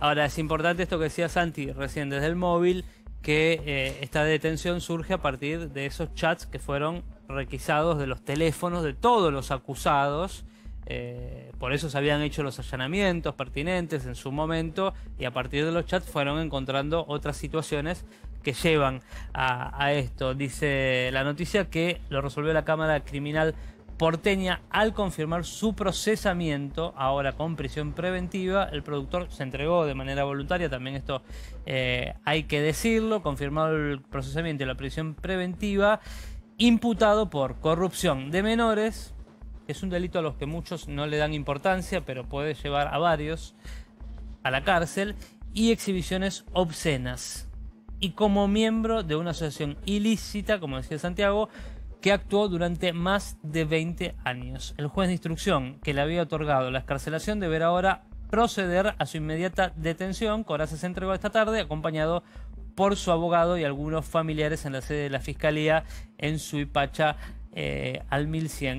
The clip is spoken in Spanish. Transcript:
Ahora, es importante esto que decía Santi recién desde el móvil, que eh, esta detención surge a partir de esos chats que fueron requisados de los teléfonos de todos los acusados. Eh, por eso se habían hecho los allanamientos pertinentes en su momento y a partir de los chats fueron encontrando otras situaciones que llevan a, a esto. Dice la noticia que lo resolvió la Cámara Criminal porteña, al confirmar su procesamiento, ahora con prisión preventiva, el productor se entregó de manera voluntaria, también esto eh, hay que decirlo, confirmado el procesamiento y la prisión preventiva, imputado por corrupción de menores, que es un delito a los que muchos no le dan importancia, pero puede llevar a varios a la cárcel, y exhibiciones obscenas. Y como miembro de una asociación ilícita, como decía Santiago, que actuó durante más de 20 años. El juez de instrucción que le había otorgado la escarcelación deberá ahora proceder a su inmediata detención. Coraza se entregó esta tarde acompañado por su abogado y algunos familiares en la sede de la Fiscalía en Suipacha eh, al 1100.